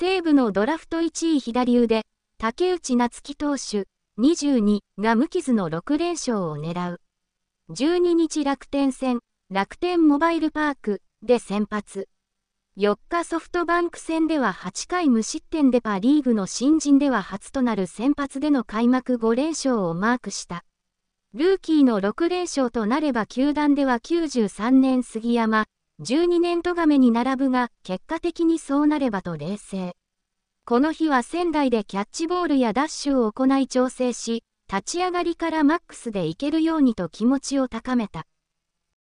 西武のドラフト1位左腕、竹内夏樹投手、22が無傷の6連勝を狙う。12日楽天戦、楽天モバイルパークで先発。4日ソフトバンク戦では8回無失点でパ・リーグの新人では初となる先発での開幕5連勝をマークした。ルーキーの6連勝となれば球団では93年杉山、12年とがめに並ぶが、結果的にそうなればと冷静。この日は仙台でキャッチボールやダッシュを行い調整し、立ち上がりからマックスでいけるようにと気持ちを高めた。